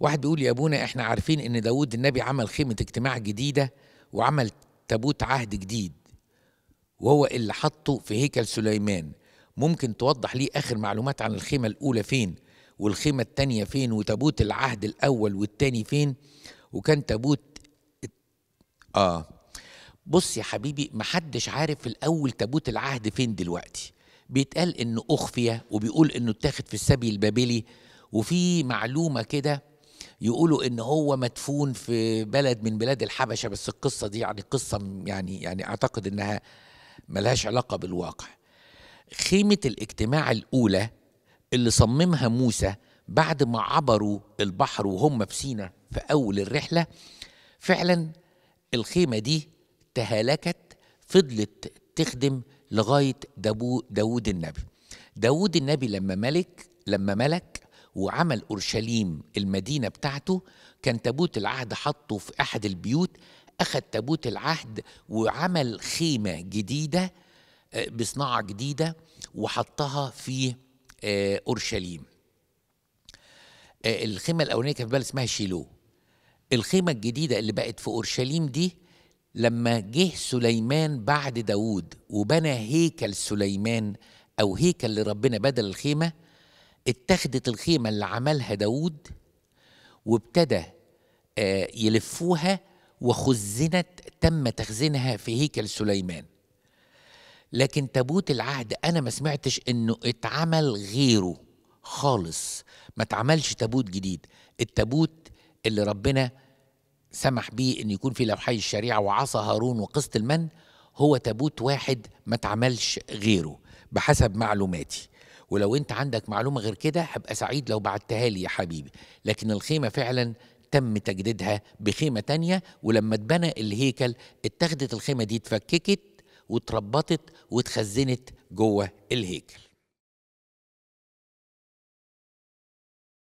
واحد بيقول يا ابونا احنا عارفين ان داود النبي عمل خيمة اجتماع جديدة وعمل تابوت عهد جديد وهو اللي حطه في هيكل سليمان ممكن توضح لي اخر معلومات عن الخيمة الاولى فين والخيمة الثانيه فين وتابوت العهد الاول والتاني فين وكان تابوت اه بص يا حبيبي محدش عارف في الاول تابوت العهد فين دلوقتي بيتقال انه اخفي وبيقول انه اتاخد في السبي البابلي وفي معلومه كده يقولوا ان هو مدفون في بلد من بلاد الحبشه بس القصه دي يعني قصه يعني يعني اعتقد انها ملهاش علاقه بالواقع خيمه الاجتماع الاولى اللي صممها موسى بعد ما عبروا البحر وهم في سينا في اول الرحله فعلا الخيمه دي تهالكت فضلت تخدم لغايه داوود النبي داوود النبي لما ملك لما ملك وعمل اورشليم المدينه بتاعته كان تابوت العهد حطه في احد البيوت اخذ تابوت العهد وعمل خيمه جديده آه، بصناعه جديده وحطها في آه، اورشليم آه، الخيمه الاولانيه كانت في اسمها شيلو الخيمه الجديده اللي بقت في اورشليم دي لما جه سليمان بعد داوود وبنى هيكل سليمان او هيكل لربنا بدل الخيمه اتخذت الخيمة اللي عملها داود وابتدى آه، يلفوها وخزنت تم تخزينها في هيكل سليمان لكن تابوت العهد انا ما سمعتش انه اتعمل غيره خالص ما اتعملش تابوت جديد التابوت اللي ربنا سمح بيه ان يكون في لوحي الشريعه وعصا هارون وقصه المن هو تابوت واحد ما اتعملش غيره بحسب معلوماتي ولو انت عندك معلومه غير كده هبقى سعيد لو بعتها لي يا حبيبي لكن الخيمه فعلا تم تجديدها بخيمه تانية ولما اتبنى الهيكل اتخذت الخيمه دي اتفككت وتربطت واتخزنت جوه الهيكل